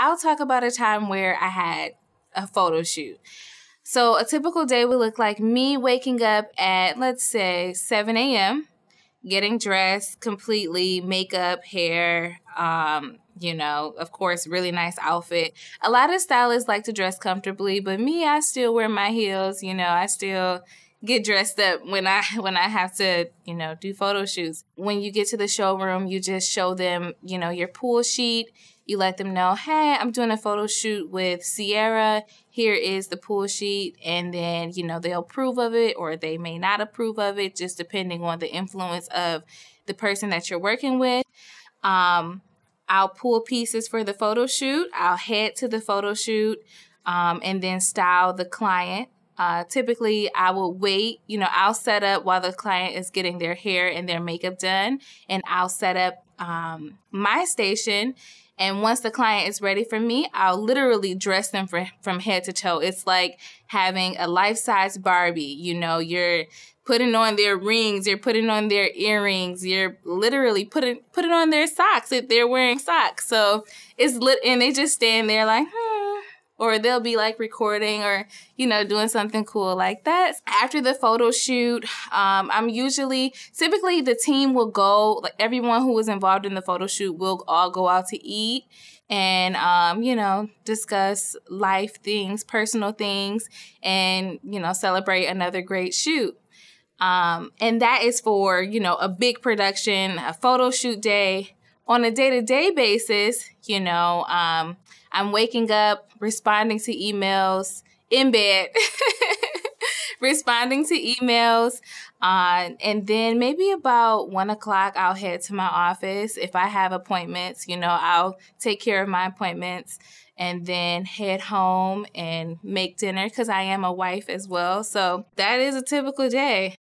I'll talk about a time where I had a photo shoot. So a typical day would look like me waking up at, let's say, 7 a.m., getting dressed completely, makeup, hair, um, you know, of course, really nice outfit. A lot of stylists like to dress comfortably, but me, I still wear my heels, you know, I still get dressed up when I when I have to, you know, do photo shoots. When you get to the showroom, you just show them, you know, your pool sheet. You let them know, "Hey, I'm doing a photo shoot with Sierra. Here is the pool sheet." And then, you know, they'll approve of it or they may not approve of it just depending on the influence of the person that you're working with. Um, I'll pull pieces for the photo shoot. I'll head to the photo shoot um, and then style the client uh, typically, I will wait, you know, I'll set up while the client is getting their hair and their makeup done, and I'll set up um, my station. And once the client is ready for me, I'll literally dress them for, from head to toe. It's like having a life size Barbie. You know, you're putting on their rings, you're putting on their earrings, you're literally putting putting on their socks if they're wearing socks. So it's lit, and they just stand there like, hmm or they'll be like recording or, you know, doing something cool like that. After the photo shoot, um, I'm usually, typically the team will go, like everyone who was involved in the photo shoot will all go out to eat and um, you know discuss life things personal things and you know celebrate another great shoot um, and that is for you know a big production a photo shoot day on a day to day basis, you know, um, I'm waking up, responding to emails in bed, responding to emails. Uh, and then maybe about one o'clock, I'll head to my office. If I have appointments, you know, I'll take care of my appointments and then head home and make dinner because I am a wife as well. So that is a typical day.